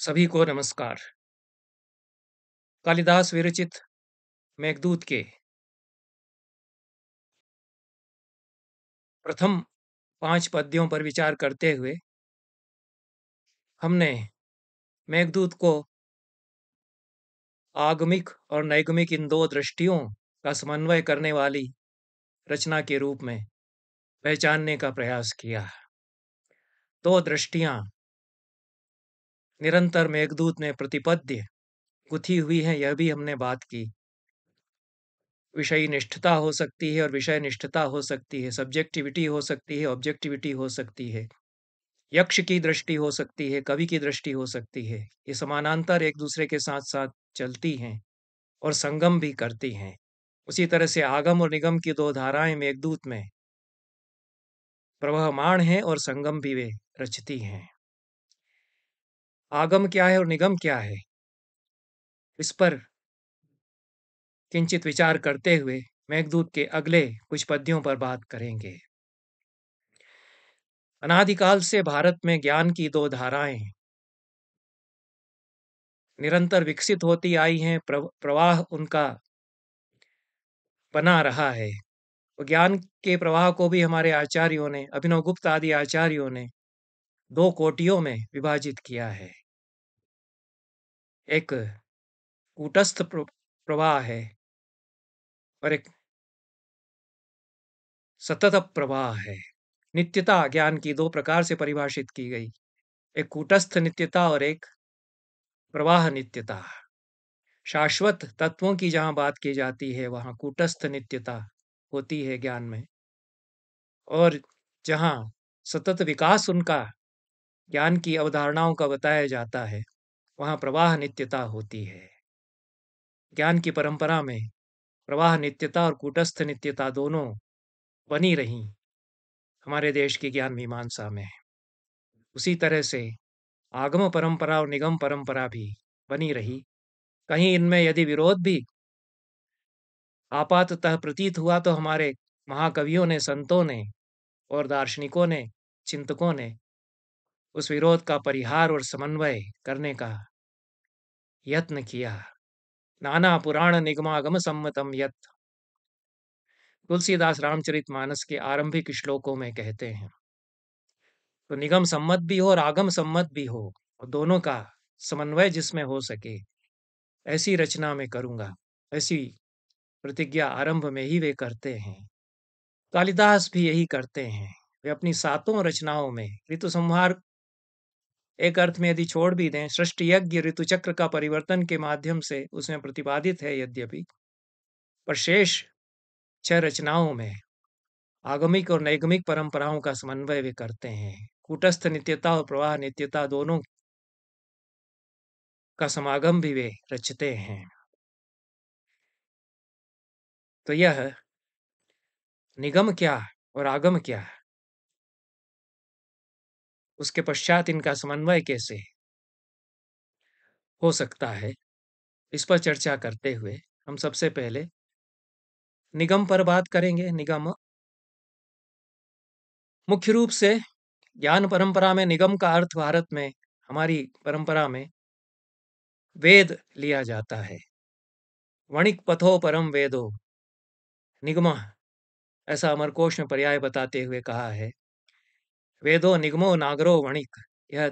सभी को नमस्कार कालिदास विरचित मेघदूत के प्रथम पांच पद्यों पर विचार करते हुए हमने मेघदूत को आगमिक और नैगमिक इन दो दृष्टियों का समन्वय करने वाली रचना के रूप में पहचानने का प्रयास किया दो दृष्टियां निरंतर मेघदूत में प्रतिपद्य गुथी हुई है यह भी हमने बात की विषय निष्ठता हो सकती है और विषय निष्ठता हो सकती है सब्जेक्टिविटी हो सकती है ऑब्जेक्टिविटी हो सकती है यक्ष की दृष्टि हो सकती है कवि की दृष्टि हो सकती है ये समानांतर एक दूसरे के साथ साथ चलती हैं और संगम भी करती हैं उसी तरह से आगम और निगम की दो धाराएं मेघदूत में प्रवाहमाण हैं और संगम भी वे रचती हैं आगम क्या है और निगम क्या है इस पर किंचित विचार करते हुए मेघदूत के अगले कुछ पद्यों पर बात करेंगे अनादिकाल से भारत में ज्ञान की दो धाराएं निरंतर विकसित होती आई हैं प्रवाह उनका बना रहा है ज्ञान के प्रवाह को भी हमारे आचार्यों ने अभिनव गुप्त आदि आचार्यों ने दो कोटियों में विभाजित किया है एक कूटस्थ प्रवाह है और एक सतत प्रवाह है नित्यता ज्ञान की दो प्रकार से परिभाषित की गई एक कूटस्थ नित्यता और एक प्रवाह नित्यता शाश्वत तत्वों की जहाँ बात की जाती है वहाँ कूटस्थ नित्यता होती है ज्ञान में और जहाँ सतत विकास उनका ज्ञान की अवधारणाओं का बताया जाता है वहाँ प्रवाह नित्यता होती है ज्ञान की परंपरा में प्रवाह नित्यता और कूटस्थ नित्यता दोनों बनी रही हमारे देश की ज्ञान मीमांसा में उसी तरह से आगम परंपरा और निगम परंपरा भी बनी रही कहीं इनमें यदि विरोध भी आपातः प्रतीत हुआ तो हमारे महाकवियों ने संतों ने और दार्शनिकों ने चिंतकों ने उस विरोध का परिहार और समन्वय करने का यत्न किया नाना पुराण निगमागम सम्मतम यत्न तुलसीदास रामचरित मानस के आरंभिक श्लोकों में कहते हैं तो निगम सम्मत भी हो और आगम सम्मत भी हो और दोनों का समन्वय जिसमें हो सके ऐसी रचना में करूंगा ऐसी प्रतिज्ञा आरंभ में ही वे करते हैं कालिदास भी यही करते हैं वे अपनी सातों रचनाओं में ऋतु संहार एक अर्थ में यदि छोड़ भी दें सृष्टि यज्ञ ऋतु चक्र का परिवर्तन के माध्यम से उसमें प्रतिपादित है यद्यपि पर शेष छह रचनाओं में आगमिक और नैगमिक परंपराओं का समन्वय वे करते हैं कुटस्थ नित्यता और प्रवाह नित्यता दोनों का समागम भी वे रचते हैं तो यह निगम क्या और आगम क्या है उसके पश्चात इनका समन्वय कैसे हो सकता है इस पर चर्चा करते हुए हम सबसे पहले निगम पर बात करेंगे निगम मुख्य रूप से ज्ञान परंपरा में निगम का अर्थ भारत में हमारी परंपरा में वेद लिया जाता है वणिक पथो परम वेदो निगम ऐसा अमरकोश में पर्याय बताते हुए कहा है वेदो निगमो नागरो वणिक यह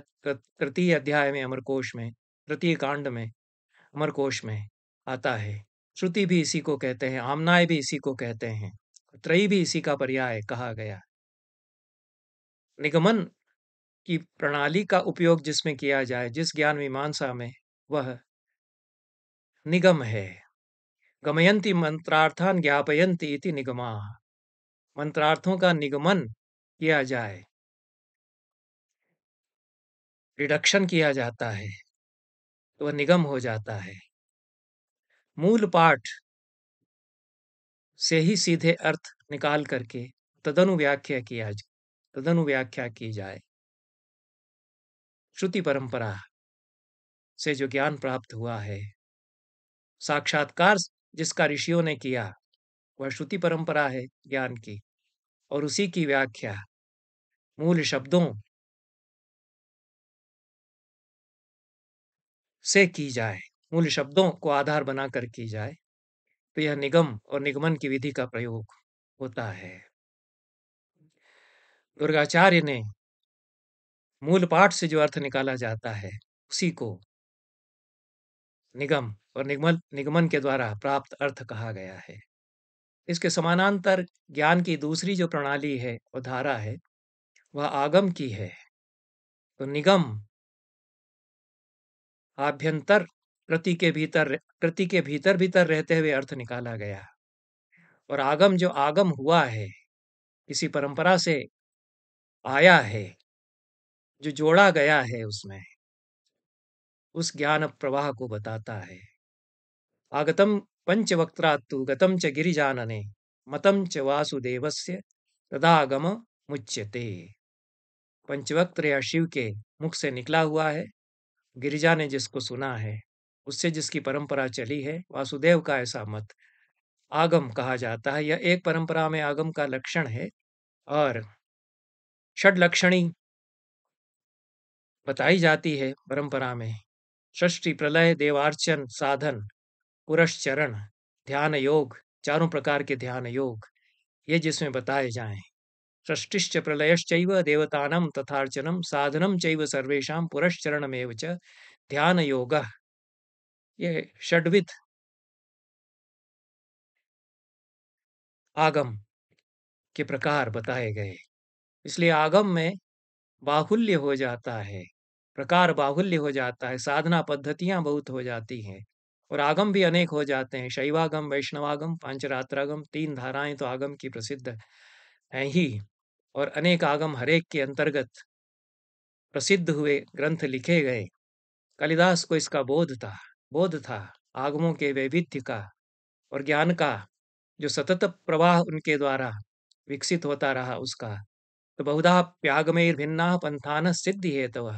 तृतीय अध्याय में अमरकोश में तृतीय कांड में अमरकोश में आता है श्रुति भी इसी को कहते हैं आमनाय भी इसी को कहते हैं त्रयी भी इसी का पर्याय कहा गया निगमन की प्रणाली का उपयोग जिसमें किया जाए जिस ज्ञान मीमांसा में वह निगम है गमयंती मंत्रार्थान ज्ञापयंती इति निगमा मंत्रार्थों का निगमन किया जाए रिडक्शन किया जाता है तो वह निगम हो जाता है मूल पाठ से ही सीधे अर्थ निकाल करके तदनु व्याख्या किया तदनु व्याख्या की जाए श्रुति परंपरा से जो ज्ञान प्राप्त हुआ है साक्षात्कार जिसका ऋषियों ने किया वह श्रुति परंपरा है ज्ञान की और उसी की व्याख्या मूल शब्दों से की जाए मूल शब्दों को आधार बनाकर की जाए तो यह निगम और निगमन की विधि का प्रयोग होता है दुर्गाचार्य ने मूल पाठ से जो अर्थ निकाला जाता है उसी को निगम और निगमन निगमन के द्वारा प्राप्त अर्थ कहा गया है इसके समानांतर ज्ञान की दूसरी जो प्रणाली है और धारा है वह आगम की है तो निगम आभ्यंतर कृति के भीतर कृति के भीतर भीतर रहते हुए अर्थ निकाला गया और आगम जो आगम हुआ है किसी परंपरा से आया है जो जोड़ा गया है उसमें उस ज्ञान प्रवाह को बताता है आगतम पंचवक्त्रात्तु गतम च गिरिजानने मतम च वासुदेवस्य तदागम मुच्यते पंचवक्त्र या शिव के मुख से निकला हुआ है गिरिजा ने जिसको सुना है उससे जिसकी परंपरा चली है वासुदेव का ऐसा मत आगम कहा जाता है यह एक परंपरा में आगम का लक्षण है और षड लक्षणी बताई जाती है परंपरा में षष्टि प्रलय देवार्चन साधन पुरश्चरण ध्यान योग चारों प्रकार के ध्यान योग ये जिसमें बताए जाएं सृष्टिश्च प्रलयश्च देवता तथार्चनं साधनम चर्वेशा पुरश्चरण पुरश्चरणमेव योग ये षड्विध आगम के प्रकार बताए गए इसलिए आगम में बाहुल्य हो जाता है प्रकार बाहुल्य हो जाता है साधना पद्धतियां बहुत हो जाती हैं और आगम भी अनेक हो जाते हैं शैवागम वैष्णवागम पंचरात्रागम तीन धाराएं तो आगम की प्रसिद्ध हैं ही और अनेक आगम हरेक के अंतर्गत प्रसिद्ध हुए ग्रंथ लिखे गए कालिदास को इसका बोध था बोध था आगमों के वैविध्य का और ज्ञान का जो सतत प्रवाह उनके द्वारा विकसित होता रहा उसका तो बहुधा प्यागमेर भिन्ना पंथान सिद्धि हेतव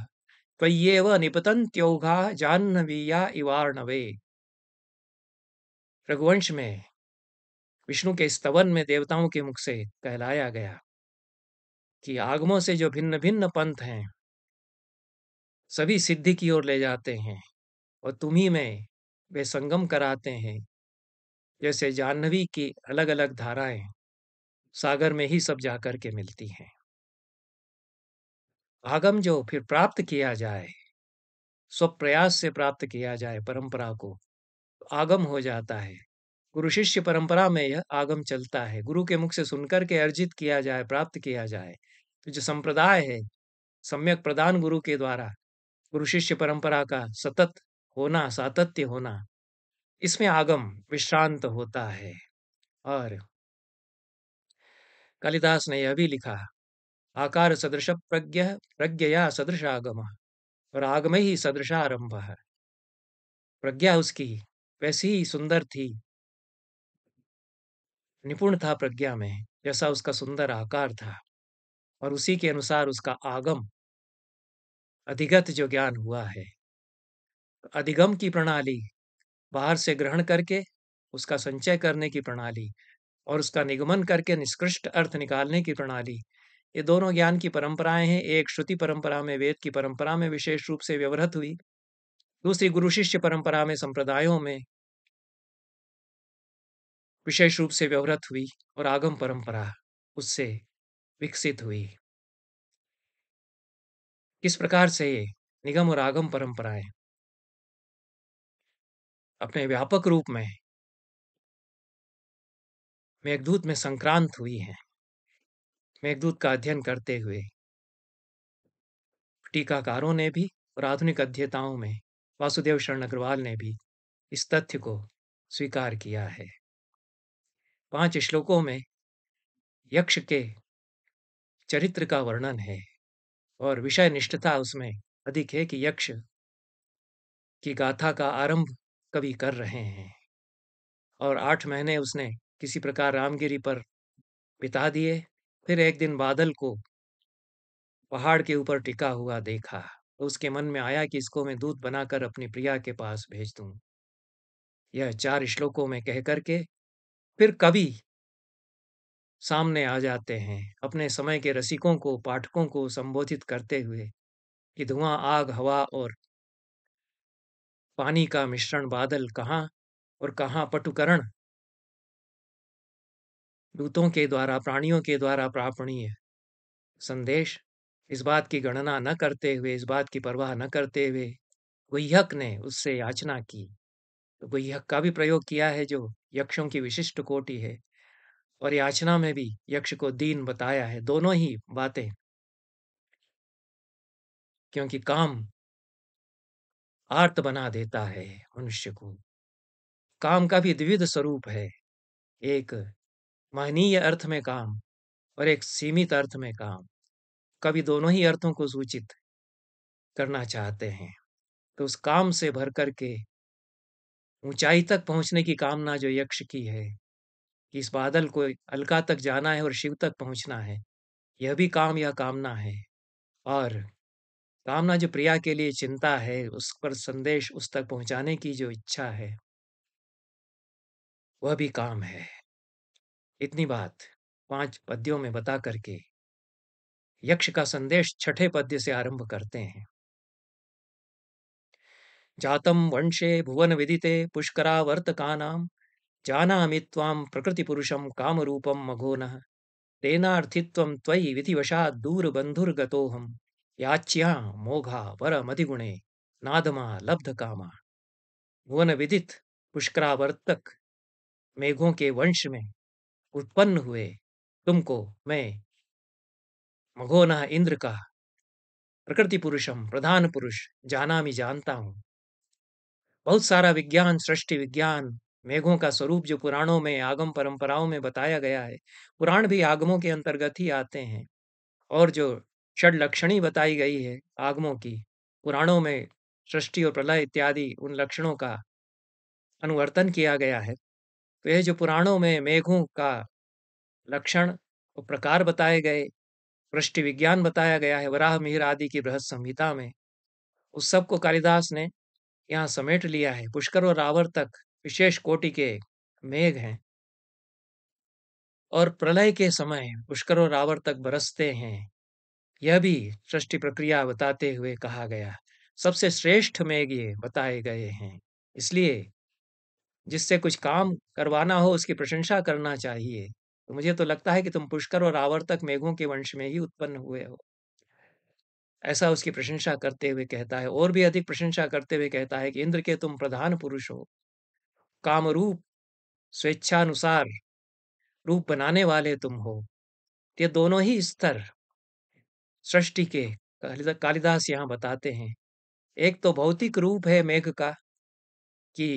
निपतन निपतंत्योघा जाह्नवीया इवार्णवे रघुवंश में विष्णु के स्तवन में देवताओं के मुख से कहलाया गया कि आगमों से जो भिन्न भिन्न पंथ हैं सभी सिद्धि की ओर ले जाते हैं और तुम्ही में वे संगम कराते हैं जैसे जाह्नवी की अलग अलग धाराएं सागर में ही सब जाकर के मिलती हैं आगम जो फिर प्राप्त किया जाए स्वप्रयास से प्राप्त किया जाए परंपरा को आगम हो जाता है गुरु शिष्य परंपरा में यह आगम चलता है गुरु के मुख से सुनकर के अर्जित किया जाए प्राप्त किया जाए तो जो संप्रदाय है सम्यक प्रदान गुरु के द्वारा गुरु शिष्य परंपरा का सतत होना सातत्य होना इसमें आगम विश्रांत होता है और कालिदास ने यह भी लिखा आकार सदृश प्रज्ञ प्रज्ञया सदृश आगम और आगम ही सदृश आरंभ है प्रज्ञा उसकी वैसी ही सुंदर थी निपुण था प्रज्ञा में जैसा उसका सुंदर आकार था और उसी के अनुसार उसका आगम अधिगत जो ज्ञान हुआ है अधिगम की प्रणाली बाहर से ग्रहण करके उसका संचय करने की प्रणाली और उसका निगमन करके निष्कृष्ट अर्थ निकालने की प्रणाली ये दोनों ज्ञान की परंपराएं हैं एक श्रुति परंपरा में वेद की परंपरा में विशेष रूप से व्यवहित हुई दूसरी गुरु शिष्य परंपरा में संप्रदायों में विशेष रूप से व्यवहृत हुई और आगम परंपरा उससे विकसित हुई किस प्रकार से ये निगम और आगम परंपराएं अपने व्यापक रूप में मेघदूत में संक्रांत हुई है मेघदूत का अध्ययन करते हुए टीकाकारों ने भी और आधुनिक अध्येताओं में वासुदेव शरण अग्रवाल ने भी इस तथ्य को स्वीकार किया है पांच श्लोकों में यक्ष के चरित्र का वर्णन है और विषय निष्ठता उसमें अधिक है कि यक्ष की गाथा का आरंभ कवि कर रहे हैं और आठ महीने उसने किसी प्रकार रामगिरी पर बिता दिए फिर एक दिन बादल को पहाड़ के ऊपर टिका हुआ देखा तो उसके मन में आया कि इसको मैं दूध बनाकर अपनी प्रिया के पास भेज दूं यह चार श्लोकों में कह करके फिर कवि सामने आ जाते हैं अपने समय के रसिकों को पाठकों को संबोधित करते हुए कि धुआं आग हवा और पानी का मिश्रण बादल कहाँ और कहाँ पटुकरण दूतों के द्वारा प्राणियों के द्वारा प्रापणीय संदेश इस बात की गणना न करते हुए इस बात की परवाह न करते हुए गुह्यक ने उससे याचना की तो गुह्यक का भी प्रयोग किया है जो यक्षों की विशिष्ट कोटि है और याचना में भी यक्ष को दीन बताया है दोनों ही बातें क्योंकि काम आर्त बना देता है मनुष्य को काम का भी द्विविध स्वरूप है एक महनीय अर्थ में काम और एक सीमित अर्थ में काम कभी दोनों ही अर्थों को सूचित करना चाहते हैं तो उस काम से भर करके ऊंचाई तक पहुंचने की कामना जो यक्ष की है कि इस बादल को अलका तक जाना है और शिव तक पहुंचना है यह भी काम यह कामना है और कामना जो प्रिया के लिए चिंता है उस पर संदेश उस तक पहुंचाने की जो इच्छा है वह भी काम है इतनी बात पांच पद्यों में बता करके यक्ष का संदेश छठे पद्य से आरंभ करते हैं जातम वंशे भुवन भुवनविदिते पुष्करावर्तकानां जानामि त्वां प्रकृतिपुरुषं कामरूपं मघोनः तेनार्थित्वं त्वयि विधिवशाद्दूरबन्धुर्गतोऽहं याच्या मोघा वरमधिगुणे नादमा लब्धकामा भुवन विदित पुष्करावर्तक मेघों के वंश में उत्पन्न हुए तुमको मैं मघोना इंद्र का प्रकृति पुरुषम प्रधान पुरुष जाना मैं जानता हूँ बहुत सारा विज्ञान सृष्टि विज्ञान मेघों का स्वरूप जो पुराणों में आगम परंपराओं में बताया गया है पुराण भी आगमों के अंतर्गत ही आते हैं और जो षड लक्षणी बताई गई है आगमों की पुराणों में सृष्टि और प्रलय इत्यादि उन लक्षणों का अनुवर्तन किया गया है तो यह जो पुराणों में मेघों का लक्षण और प्रकार बताए गए वृष्टि विज्ञान बताया गया है वराह मिहिर आदि की बृहद संहिता में उस सब को कालिदास ने यहाँ समेट लिया है पुष्कर और रावर तक विशेष कोटि के मेघ हैं और प्रलय के समय पुष्कर और रावर तक बरसते हैं यह भी सृष्टि प्रक्रिया बताते हुए कहा गया सबसे श्रेष्ठ मेघ ये बताए गए हैं इसलिए जिससे कुछ काम करवाना हो उसकी प्रशंसा करना चाहिए तो मुझे तो लगता है कि तुम पुष्कर और रावर तक मेघों के वंश में ही उत्पन्न हुए हो ऐसा उसकी प्रशंसा करते हुए कहता है और भी अधिक प्रशंसा करते हुए कहता है कि इंद्र के तुम प्रधान पुरुष हो कामरूप स्वेच्छानुसार रूप बनाने वाले तुम हो ये दोनों ही स्तर सृष्टि के कालिदास यहाँ बताते हैं एक तो भौतिक रूप है मेघ का कि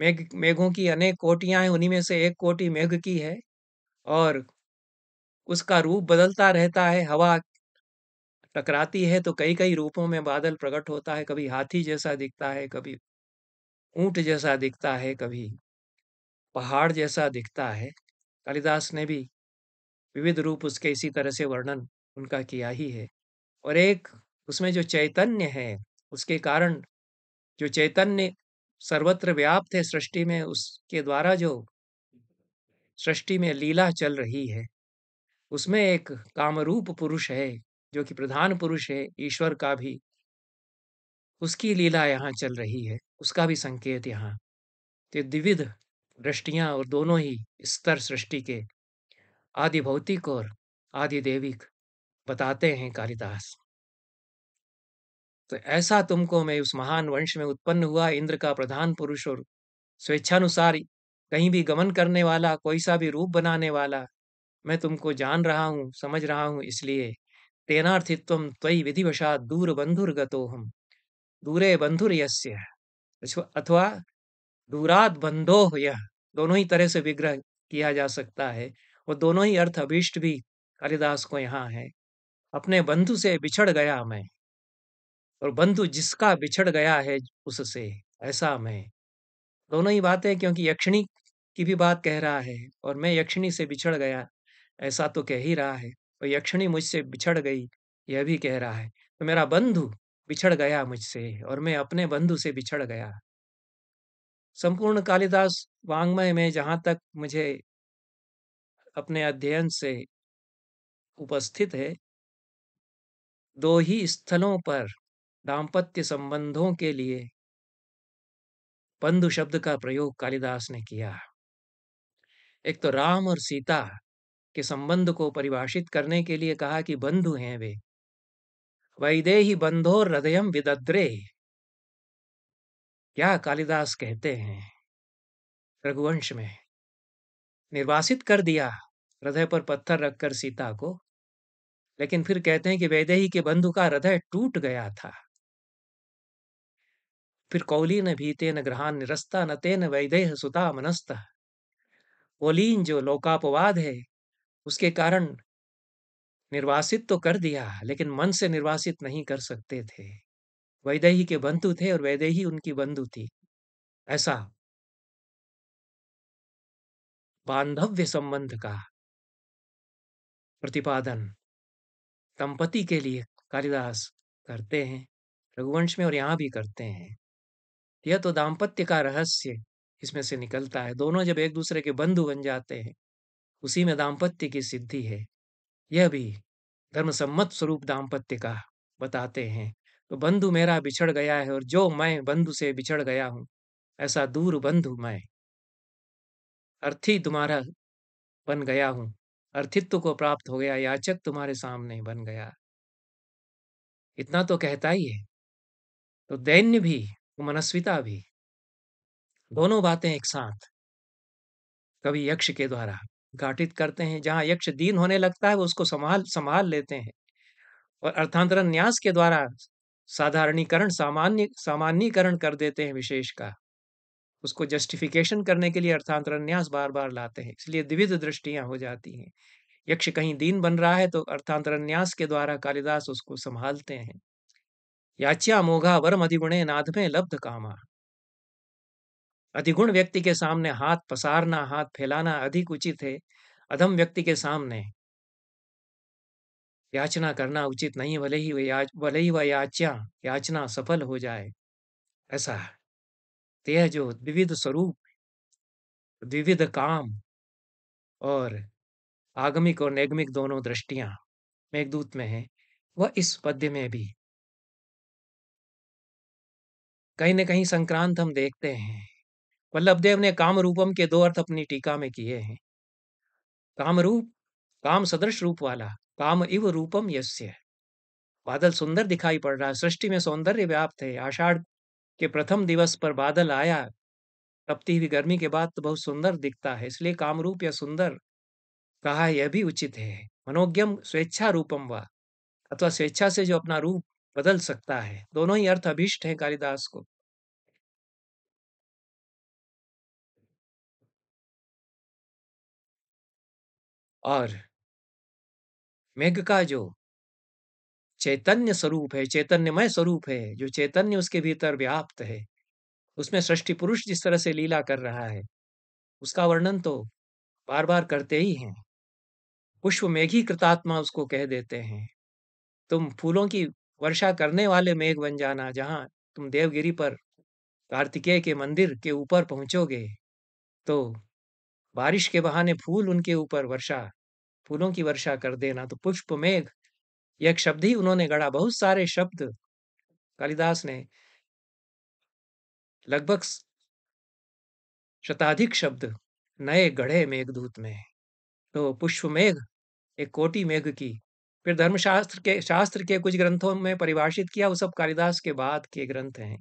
मेघ मेघों की अनेक कोटियां हैं उन्हीं में से एक कोटि मेघ की है और उसका रूप बदलता रहता है हवा टकराती है तो कई कई रूपों में बादल प्रकट होता है कभी हाथी जैसा दिखता है कभी ऊंट जैसा दिखता है कभी पहाड़ जैसा दिखता है कालिदास ने भी विविध रूप उसके इसी तरह से वर्णन उनका किया ही है और एक उसमें जो चैतन्य है उसके कारण जो चैतन्य सर्वत्र व्याप्त है सृष्टि में उसके द्वारा जो सृष्टि में लीला चल रही है उसमें एक कामरूप पुरुष है जो कि प्रधान पुरुष है ईश्वर का भी उसकी लीला यहाँ चल रही है उसका भी संकेत यहाँ तो द्विविध दृष्टियाँ और दोनों ही स्तर सृष्टि के आदि भौतिक और आदि देविक बताते हैं कालिदास तो ऐसा तुमको मैं उस महान वंश में उत्पन्न हुआ इंद्र का प्रधान पुरुष और स्वेच्छानुसार कहीं भी गमन करने वाला कोई सा भी रूप बनाने वाला मैं तुमको जान रहा हूँ समझ रहा हूँ इसलिए तेनार्थित्वं त्वयि विधिवशात् दूरबन्धुर्गतोऽहं दूरे यस्य अथवा दूरात बंधो यह दोनों ही तरह से विग्रह किया जा सकता है और दोनों ही अर्थ अभीष्ट भी कालिदास को यहाँ है अपने बंधु से बिछड़ गया मैं और बंधु जिसका बिछड़ गया है उससे ऐसा मैं दोनों ही बातें क्योंकि यक्षिणी की भी बात कह रहा है और मैं यक्षिणी से बिछड़ गया ऐसा तो कह ही रहा है और यक्षिणी मुझसे बिछड़ गई यह भी कह रहा है तो मेरा बंधु बिछड़ गया मुझसे और मैं अपने बंधु से बिछड़ गया संपूर्ण कालिदास वांग्मय में जहां तक मुझे अपने अध्ययन से उपस्थित है दो ही स्थलों पर दाम्पत्य संबंधों के लिए बंधु शब्द का प्रयोग कालिदास ने किया एक तो राम और सीता के संबंध को परिभाषित करने के लिए कहा कि बंधु हैं वे वैदेही बंधो हृदय विदद्रे क्या कालिदास कहते हैं रघुवंश में निर्वासित कर दिया हृदय पर पत्थर रखकर सीता को लेकिन फिर कहते हैं कि वैदेही के बंधु का हृदय टूट गया था फिर कौली न भीते न ग्रहान निरस्ता न तेन वैदेह सुता मनस्त कौलीन जो लोकापवाद है उसके कारण निर्वासित तो कर दिया लेकिन मन से निर्वासित नहीं कर सकते थे वैदेही के बंधु थे और वैदेही उनकी बंधु थी ऐसा बांधव्य संबंध का प्रतिपादन दंपति के लिए कालिदास करते हैं रघुवंश में और यहाँ भी करते हैं यह तो दाम्पत्य का रहस्य इसमें से निकलता है दोनों जब एक दूसरे के बंधु बन जाते हैं उसी में दाम्पत्य की सिद्धि है यह भी धर्मसम्मत स्वरूप दाम्पत्य का बताते हैं तो बंधु मेरा बिछड़ गया है और जो मैं बंधु से बिछड़ गया हूँ ऐसा दूर बंधु मैं अर्थी तुम्हारा बन गया हूँ अर्थित्व को प्राप्त हो गया याचक तुम्हारे सामने बन गया इतना तो कहता ही है तो दैन्य भी मनस्विता भी दोनों बातें एक साथ कवि यक्ष के द्वारा घाटित करते हैं जहाँ यक्ष दीन होने लगता है वो उसको संभाल संभाल लेते हैं और अर्थांतरण न्यास के द्वारा साधारणीकरण सामान्य सामान्यकरण कर देते हैं विशेष का उसको जस्टिफिकेशन करने के लिए अर्थांतरण न्यास बार बार लाते हैं इसलिए द्विविध दृष्टियां हो जाती हैं यक्ष कहीं दीन बन रहा है तो अर्थांतरण न्यास के द्वारा कालिदास उसको संभालते हैं याच्या मोघा वरम अधिगुणे नाथ में लब्ध कामा अधिगुण व्यक्ति के सामने हाथ पसारना हाथ फैलाना अधिक उचित है अधम व्यक्ति के सामने याचना करना उचित नहीं भले ही भले ही वह याचना याचना सफल हो जाए ऐसा तो यह जो विविध स्वरूप विविध काम और आगमिक और नैगमिक दोनों दृष्टियां मेघदूत में है वह इस पद्य में भी कहीं न कहीं संक्रांत हम देखते हैं वल्लभदेव मतलब ने कामरूपम के दो अर्थ अपनी टीका में किए हैं कामरूप काम सदृश रूप वाला काम इव रूपम यस्य बादल सुंदर दिखाई पड़ रहा सृष्टि में सौंदर्य व्याप्त है आषाढ़ के प्रथम दिवस पर बादल आया तपती हुई गर्मी के बाद तो बहुत सुंदर दिखता है इसलिए कामरूप या सुंदर कहा यह भी उचित है मनोज्ञम स्वेच्छा रूपम व अथवा स्वेच्छा से जो अपना रूप बदल सकता है दोनों ही अर्थ अभिष्ट है कालिदास को और मेघ का जो चैतन्य स्वरूप है चैतन्यमय स्वरूप है जो चैतन्य उसके भीतर व्याप्त है उसमें सृष्टि पुरुष जिस तरह से लीला कर रहा है उसका वर्णन तो बार बार करते ही हैं पुष्प मेघी कृतात्मा उसको कह देते हैं तुम फूलों की वर्षा करने वाले मेघ बन जाना जहाँ तुम देवगिरी पर कार्तिकेय के मंदिर के ऊपर पहुंचोगे तो बारिश के बहाने फूल उनके ऊपर वर्षा फूलों की वर्षा कर देना तो पुष्प मेघ यह शब्द ही उन्होंने गढ़ा बहुत सारे शब्द कालिदास ने लगभग शताधिक शब्द नए गढ़े मेघदूत में तो पुष्प मेघ एक कोटि मेघ की फिर धर्मशास्त्र के शास्त्र के कुछ ग्रंथों में परिभाषित किया वो सब कालिदास के बाद के ग्रंथ हैं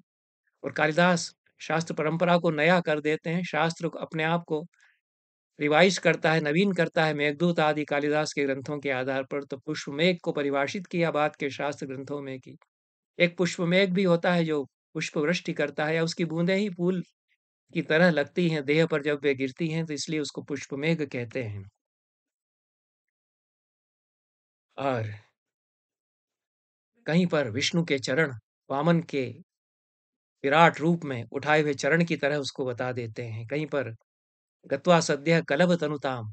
और कालिदास शास्त्र परंपरा को नया कर देते हैं शास्त्र अपने आप को रिवाइज करता है नवीन करता है मेघदूत आदि कालिदास के ग्रंथों के आधार पर तो पुष्पमेघ को परिभाषित किया बात के शास्त्र ग्रंथों में की एक पुष्पमेघ भी होता है जो पुष्प वृष्टि करता है या उसकी बूंदे ही फूल की तरह लगती हैं देह पर जब वे गिरती हैं तो इसलिए उसको पुष्पमेघ कहते हैं और कहीं पर विष्णु के चरण वामन के विराट रूप में उठाए हुए चरण की तरह उसको बता देते हैं कहीं पर गत्वा सद्य कलभ तनुताम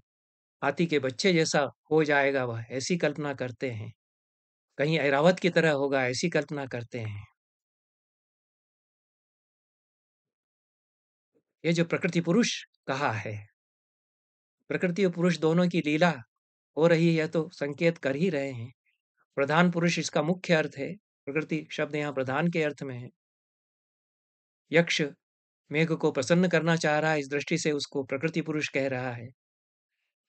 हाथी के बच्चे जैसा हो जाएगा वह ऐसी कल्पना करते हैं कहीं ऐरावत की तरह होगा ऐसी कल्पना करते हैं ये जो प्रकृति पुरुष कहा है प्रकृति और पुरुष दोनों की लीला हो रही है तो संकेत कर ही रहे हैं प्रधान पुरुष इसका मुख्य अर्थ है प्रकृति शब्द यहाँ प्रधान के अर्थ में है यक्ष मेघ को प्रसन्न करना चाह रहा है इस दृष्टि से उसको प्रकृति पुरुष कह रहा है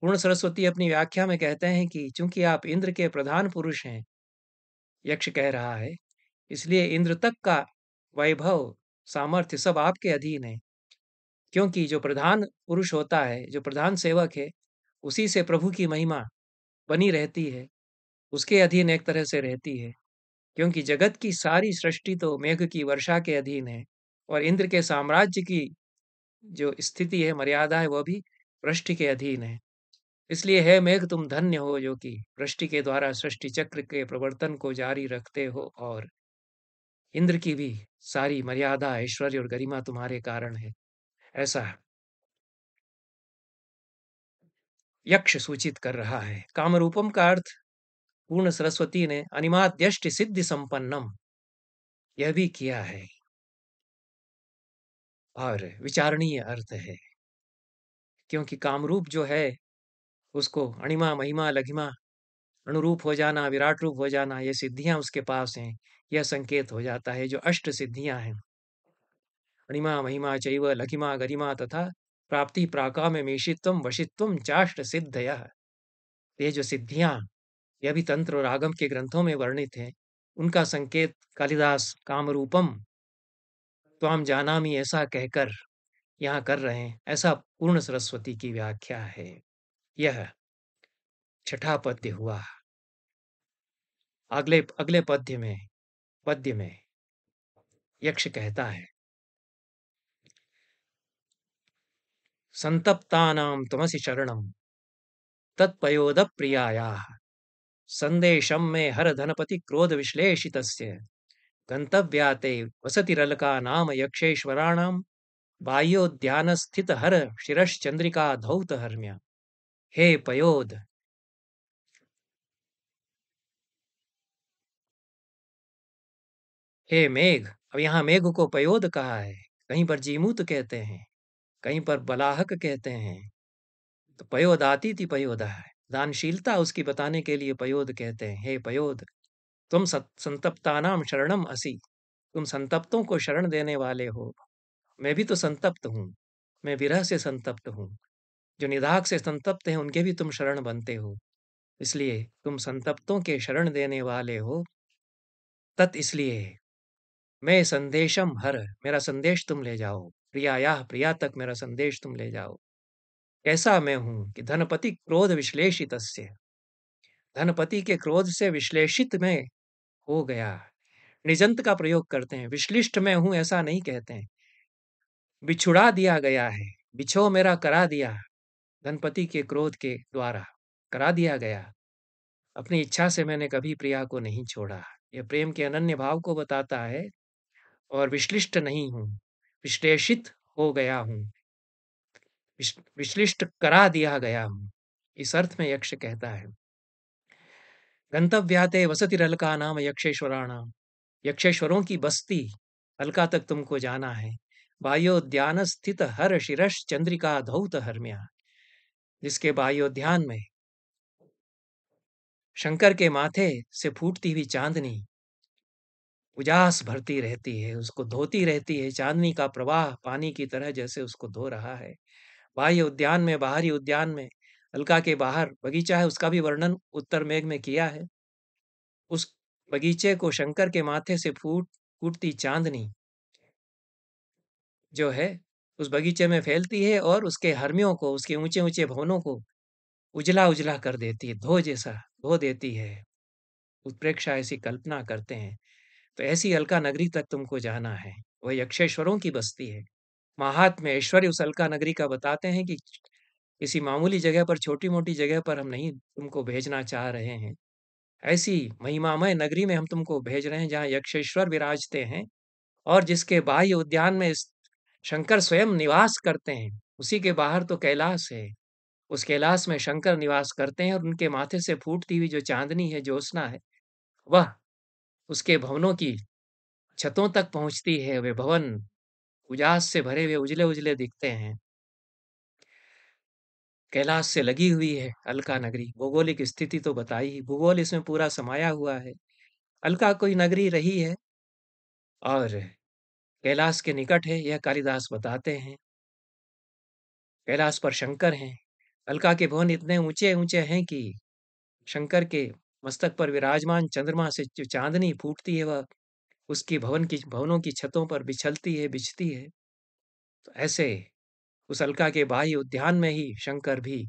पूर्ण सरस्वती अपनी व्याख्या में कहते हैं कि चूंकि आप इंद्र के प्रधान पुरुष हैं यक्ष कह रहा है इसलिए इंद्र तक का वैभव सामर्थ्य सब आपके अधीन है क्योंकि जो प्रधान पुरुष होता है जो प्रधान सेवक है उसी से प्रभु की महिमा बनी रहती है उसके अधीन एक तरह से रहती है क्योंकि जगत की सारी सृष्टि तो मेघ की वर्षा के अधीन है और इंद्र के साम्राज्य की जो स्थिति है मर्यादा है वह भी वृष्टि के अधीन है इसलिए है मेघ तुम धन्य हो जो कि वृष्टि के द्वारा सृष्टि चक्र के प्रवर्तन को जारी रखते हो और इंद्र की भी सारी मर्यादा ऐश्वर्य और गरिमा तुम्हारे कारण है ऐसा यक्ष सूचित कर रहा है कामरूपम का अर्थ पूर्ण सरस्वती ने अनिमाद्यष्ट सिद्धि संपन्नम यह भी किया है और विचारणीय अर्थ है क्योंकि कामरूप जो है उसको अणिमा महिमा लघिमा अनुरूप हो जाना विराट रूप हो जाना ये सिद्धियां उसके पास हैं यह संकेत हो जाता है जो अष्ट सिद्धियां हैं अणिमा महिमा चैव लघिमा गरिमा तथा प्राप्ति प्राका में मेषित्व वशित्व चाष्ट सिद्ध ये जो सिद्धियां यह भी तंत्र और आगम के ग्रंथों में वर्णित हैं उनका संकेत कालिदास कामरूपम स्वाम जानामी ऐसा कहकर यहाँ कर रहे हैं ऐसा पूर्ण सरस्वती की व्याख्या है यह छठा पद्य हुआ अगले अगले पद्य में पद्य में यक्ष कहता है नाम तुमसी शरणम तत्पयोद प्रियाया संदेशम में हर धनपति क्रोध विश्लेषित गंतव्या ते नाम यक्षेश्वराणाम स्थित हर शिश्चंद्रिका धौत हर्म्य हे पयोद हे मेघ अब यहाँ मेघ को पयोद कहा है कहीं पर जीमूत कहते हैं कहीं पर बलाहक कहते हैं तो पयोद आती थी पयोदा है दानशीलता उसकी बताने के लिए पयोद कहते हैं हे पयोद तुम नाम शरणम असी तुम संतप्तों को शरण देने वाले हो मैं भी तो संतप्त हूँ मैं विरह से संतप्त हूँ जो निदाक से संतप्त हैं उनके भी तुम शरण बनते हो इसलिए तुम संतप्तों के शरण देने वाले हो तत् इसलिए मैं संदेशम हर मेरा संदेश तुम ले जाओ या प्रिया तक मेरा संदेश तुम ले जाओ ऐसा मैं हूं कि धनपति क्रोध विश्लेषित धनपति के क्रोध से विश्लेषित में हो गया निजंत का प्रयोग करते हैं विश्लिष्ट में हूं ऐसा नहीं कहते हैं बिछुड़ा दिया गया है बिछो मेरा करा दिया धनपति के क्रोध के द्वारा करा दिया गया अपनी इच्छा से मैंने कभी प्रिया को नहीं छोड़ा यह प्रेम के अनन्य भाव को बताता है और विश्लिष्ट नहीं हूं विश्लेषित हो गया हूं विश्लिष्ट करा दिया गया हूं इस अर्थ में यक्ष कहता है गंतव्याते वसति रलका नाम यक्षेश्वराणाम यक्षेश्वरों की बस्ती अलका तक तुमको जाना है बायोद्यान स्थित हर शिश चंद्रिका धौत हरम्या जिसके बायोद्यान में शंकर के माथे से फूटती हुई चांदनी उजास भरती रहती है उसको धोती रहती है चांदनी का प्रवाह पानी की तरह जैसे उसको धो रहा है बाह्य उद्यान में बाहरी उद्यान में अलका के बाहर बगीचा है उसका भी वर्णन उत्तर मेघ में किया है उस बगीचे को शंकर के माथे से फूट फूटती चांदनी जो है उस बगीचे में फैलती है और उसके हर्मियों को उसके ऊंचे ऊंचे भवनों को उजला उजला कर देती है धो जैसा धो देती है उत्प्रेक्षा ऐसी कल्पना करते हैं तो ऐसी अलका नगरी तक तुमको जाना है वह यक्षेश्वरों की बस्ती है महात्म्य ऐश्वर्य उस अलका नगरी का बताते हैं कि किसी मामूली जगह पर, छोटी-मोटी जगह पर हम नहीं तुमको भेजना चाह रहे हैं। ऐसी महिमामय नगरी में हम तुमको भेज रहे हैं जहाँ यक्षेश्वर विराजते हैं और जिसके बाह्य उद्यान में शंकर स्वयं निवास करते हैं। उसी के बाहर तो कैलाश है। उस कैलाश में शंकर निवास करते हैं और उनके माथे से फूटती हुई जो चांदनी है, ज्योत्ना है, वह उसके भवनों की छतों तक पहुँचती है। वे भवन उजास से भरे हुए उजले-उजले दिखते हैं। कैलाश से लगी हुई है अलका नगरी भौगोलिक स्थिति तो बताई ही भूगोल इसमें पूरा समाया हुआ है अलका कोई नगरी रही है और कैलाश के निकट है यह कालिदास बताते हैं कैलाश पर शंकर हैं अलका के भवन इतने ऊंचे ऊंचे हैं कि शंकर के मस्तक पर विराजमान चंद्रमा से जो चांदनी फूटती है वह उसकी भवन की भवनों की छतों पर बिछलती है बिछती है तो ऐसे उस अलका के बाह्य उद्यान में ही शंकर भी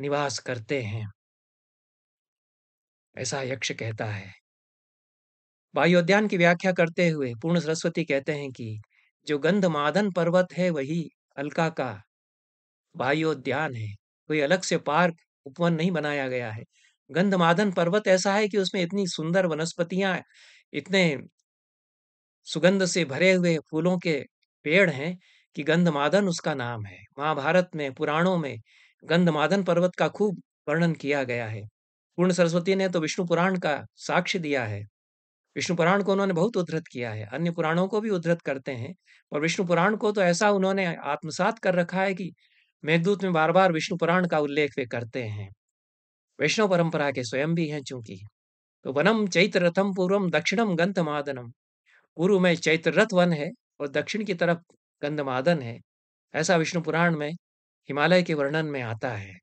निवास करते हैं ऐसा यक्ष कहता है बाह्योद्यान की व्याख्या करते हुए पूर्ण सरस्वती कहते हैं कि जो गंध पर्वत है वही अलका का बाह्योद्यान है कोई अलग से पार्क उपवन नहीं बनाया गया है गंधमादन पर्वत ऐसा है कि उसमें इतनी सुंदर वनस्पतियां इतने सुगंध से भरे हुए फूलों के पेड़ हैं कि गंधमादन उसका नाम है महाभारत में पुराणों में गंधमादन पर्वत का खूब वर्णन किया गया है पूर्ण सरस्वती ने तो विष्णु पुराण का साक्ष्य दिया है विष्णु पुराण को उन्होंने बहुत उद्धृत किया है अन्य पुराणों को भी उद्धृत करते हैं और विष्णु पुराण को तो ऐसा उन्होंने आत्मसात कर रखा है कि मेघदूत में बार बार विष्णु पुराण का उल्लेख वे करते हैं वैष्णव परंपरा के स्वयं भी हैं चूंकि तो वनम चैत्र रथम पूर्वम दक्षिणम गंत मादनम पूर्व में चैत्र रथ वन है और दक्षिण की तरफ गंधमादन है ऐसा विष्णु पुराण में हिमालय के वर्णन में आता है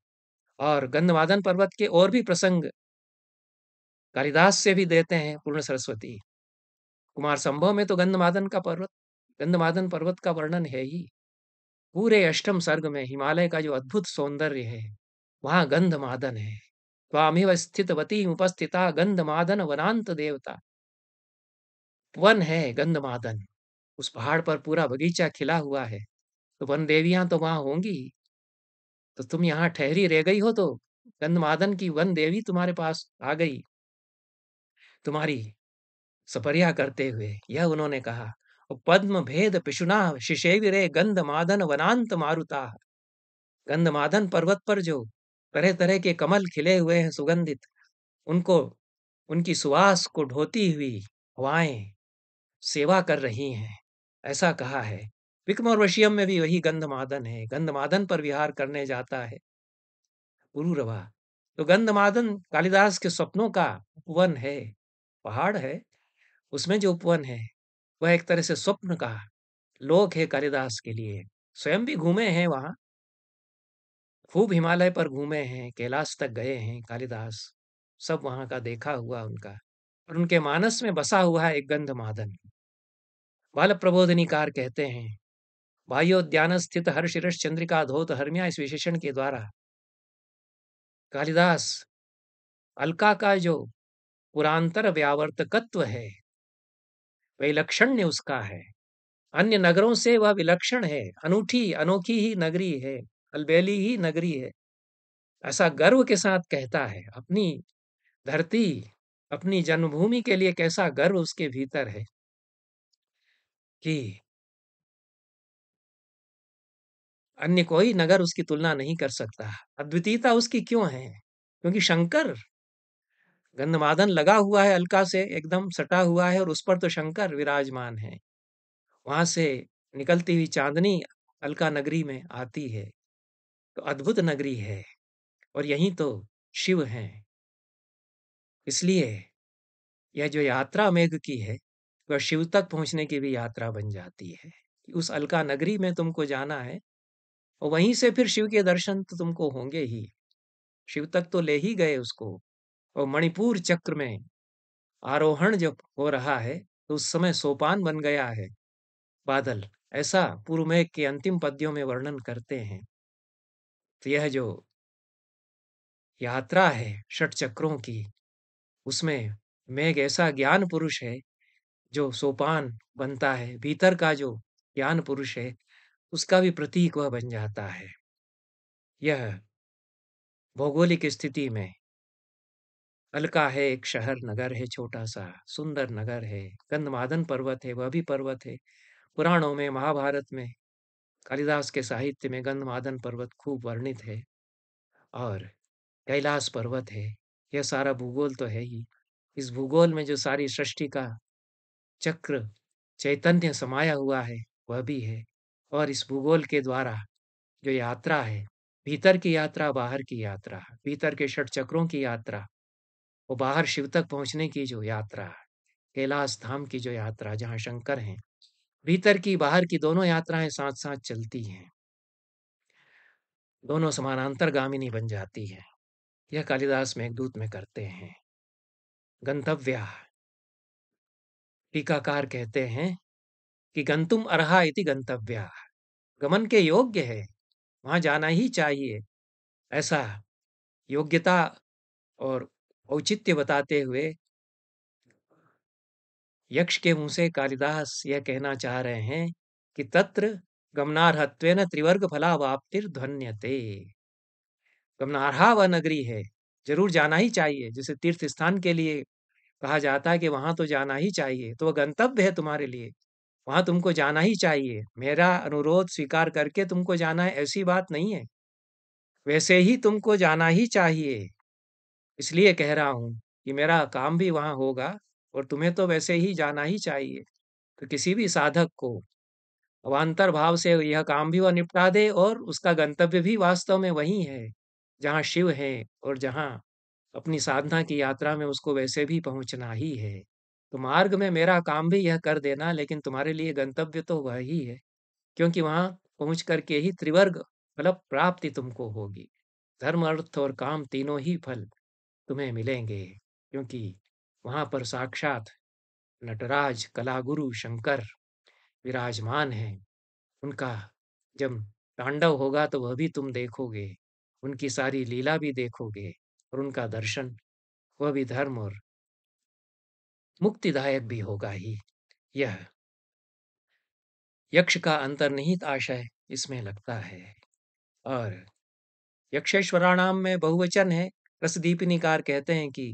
और गंधमादन पर्वत के और भी प्रसंग कालिदास से भी देते हैं पूर्ण सरस्वती कुमार संभव में तो गंधमादन का पर्वत गंधमादन पर्वत का वर्णन है ही पूरे अष्टम सर्ग में हिमालय का जो अद्भुत सौंदर्य है वहां गंधमादन है स्वामिव स्थितवती उपस्थिता गंधमादन वनांत देवता वन है गंधमादन उस पहाड़ पर पूरा बगीचा खिला हुआ है तो वन देवियां तो वहां होंगी तो तुम यहाँ ठहरी रह गई हो तो गंधमादन की वन देवी तुम्हारे पास आ गई तुम्हारी सपरिया करते हुए यह उन्होंने कहा पद्म भेद पिशुना शिशेविरे मादन वनांत मारुता मादन पर्वत पर जो तरह तरह के कमल खिले हुए हैं सुगंधित उनको उनकी सुवास को ढोती हुई हवाएं सेवा कर रही हैं ऐसा कहा है विक्रम और वशियम में भी वही गंधमादन है गंधमादन पर विहार करने जाता है गुरु रवा तो गंधमादन कालिदास के स्वप्नों का उपवन है पहाड़ है उसमें जो उपवन है वह एक तरह से स्वप्न का लोक है कालिदास के लिए स्वयं भी घूमे हैं वहां खूब हिमालय पर घूमे हैं कैलाश तक गए हैं कालिदास सब वहां का देखा हुआ उनका और उनके मानस में बसा हुआ है एक गंधमादन बाल प्रबोधनीकार कहते हैं बाह्योद्यान स्थित हर शिरस चंद्रिका धोत हर्म्या इस विशेषण के द्वारा कालिदास अलका का जो पुरांतर व्यावर्तकत्व है ने उसका है अन्य नगरों से वह विलक्षण है अनूठी अनोखी ही नगरी है अलबेली ही नगरी है ऐसा गर्व के साथ कहता है अपनी धरती अपनी जन्मभूमि के लिए कैसा गर्व उसके भीतर है कि अन्य कोई नगर उसकी तुलना नहीं कर सकता। अद्वितीयता उसकी क्यों है? क्योंकि शंकर गंधमादन लगा हुआ है अलका से एकदम सटा हुआ है और उस पर तो शंकर विराजमान है वहां से निकलती हुई चांदनी अलका नगरी में आती है। तो अद्भुत नगरी है और यहीं तो शिव हैं। इसलिए यह जो यात्रा मेघ की है वह शिव तक पहुंचने की भी यात्रा बन जाती है कि उस अलका नगरी में तुमको जाना है और वहीं से फिर शिव के दर्शन तो तुमको होंगे ही शिव तक तो ले ही गए उसको और मणिपुर चक्र में आरोहण जब हो रहा है तो उस समय सोपान बन गया है बादल ऐसा पूर्वमेघ के अंतिम पद्यों में वर्णन करते हैं तो यह जो यात्रा है षट चक्रों की उसमें मेघ ऐसा ज्ञान पुरुष है जो सोपान बनता है भीतर का जो ज्ञान पुरुष है उसका भी प्रतीक वह बन जाता है यह भौगोलिक स्थिति में अलका है एक शहर नगर है छोटा सा सुंदर नगर है गंधमादन पर्वत है वह भी पर्वत है पुराणों में महाभारत में कालिदास के साहित्य में गंधमादन पर्वत खूब वर्णित है और कैलाश पर्वत है यह सारा भूगोल तो है ही इस भूगोल में जो सारी सृष्टि का चक्र चैतन्य समाया हुआ है वह भी है और इस भूगोल के द्वारा जो यात्रा है भीतर की यात्रा बाहर की यात्रा भीतर के षट चक्रों की यात्रा वो बाहर शिव तक पहुंचने की जो यात्रा कैलाश धाम की जो यात्रा जहाँ शंकर हैं भीतर की बाहर की दोनों यात्राएं साथ साथ चलती हैं दोनों समानांतर गामिनी बन जाती है यह कालिदास मेघदूत में करते हैं गंतव्य टीकाकार कहते हैं कि गंतुम अर्हा इति गंतव्या गमन के योग्य है वहां जाना ही चाहिए ऐसा योग्यता और औचित्य बताते हुए यक्ष के मुंह से कालिदास यह कहना चाह रहे हैं कि तत्र गमनार्हत्वेन त्रिवर्ग फला वाप्तिर्ध्वन्यते गमनार्हा वह नगरी है जरूर जाना ही चाहिए जैसे तीर्थ स्थान के लिए कहा जाता है कि वहां तो जाना ही चाहिए तो वह गंतव्य है तुम्हारे लिए वहां तुमको जाना ही चाहिए मेरा अनुरोध स्वीकार करके तुमको जाना है ऐसी बात नहीं है वैसे ही तुमको जाना ही चाहिए इसलिए कह रहा हूँ कि मेरा काम भी वहाँ होगा और तुम्हें तो वैसे ही जाना ही चाहिए तो किसी भी साधक को अवान्तर भाव से यह काम भी वह निपटा दे और उसका गंतव्य भी वास्तव में वही है जहाँ शिव है और जहाँ अपनी साधना की यात्रा में उसको वैसे भी पहुंचना ही है तो मार्ग में मेरा काम भी यह कर देना लेकिन तुम्हारे लिए गंतव्य तो वह ही है क्योंकि वहां पहुंच करके ही त्रिवर्ग मतलब प्राप्ति तुमको होगी धर्म अर्थ और काम तीनों ही फल तुम्हें मिलेंगे क्योंकि वहां पर साक्षात नटराज कलागुरु शंकर विराजमान हैं उनका जब तांडव होगा तो वह भी तुम देखोगे उनकी सारी लीला भी देखोगे और उनका दर्शन वह भी धर्म और मुक्तिदायक भी होगा ही यह यक्ष का अंतर्निहित आशय इसमें लगता है और यक्षेश्वराणाम में बहुवचन है रसदीपिनीकार कहते हैं कि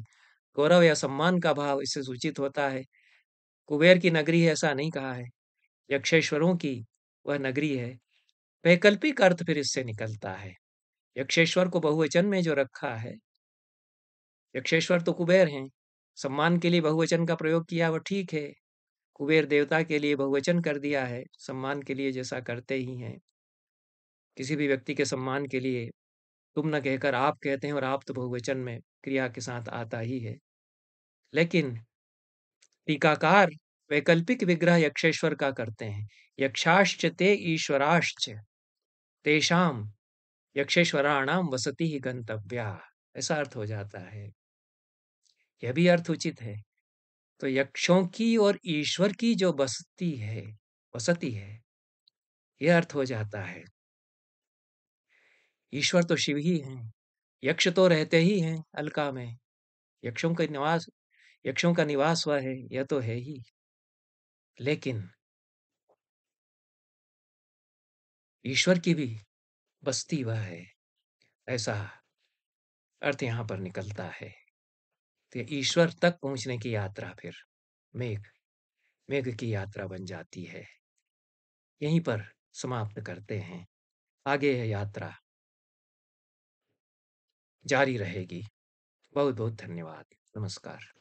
गौरव या सम्मान का भाव इससे सूचित होता है कुबेर की नगरी है ऐसा नहीं कहा है यक्षेश्वरों की वह नगरी है वैकल्पिक अर्थ फिर इससे निकलता है यक्षेश्वर को बहुवचन में जो रखा है यक्षेश्वर तो कुबेर हैं सम्मान के लिए बहुवचन का प्रयोग किया वो ठीक है कुबेर देवता के लिए बहुवचन कर दिया है सम्मान के लिए जैसा करते ही हैं किसी भी व्यक्ति के सम्मान के लिए तुम न कहकर आप कहते हैं और आप तो बहुवचन में क्रिया के साथ आता ही है लेकिन टीकाकार वैकल्पिक विग्रह यक्षेश्वर का करते हैं यक्षाश्च ते ईश्वराश्च तेषाम यक्षेश्वराणाम वसती ही गंतव्या ऐसा अर्थ हो जाता है यह भी अर्थ उचित है तो यक्षों की और ईश्वर की जो बसती है बसती है यह अर्थ हो जाता है ईश्वर तो शिव ही हैं यक्ष तो रहते ही हैं अलका में यक्षों का निवास यक्षों का निवास वह है यह तो है ही लेकिन ईश्वर की भी बस्ती वह है ऐसा अर्थ यहां पर निकलता है तो ईश्वर तक पहुंचने की यात्रा फिर मेघ मेघ की यात्रा बन जाती है यहीं पर समाप्त करते हैं आगे यह यात्रा जारी रहेगी बहुत बहुत धन्यवाद नमस्कार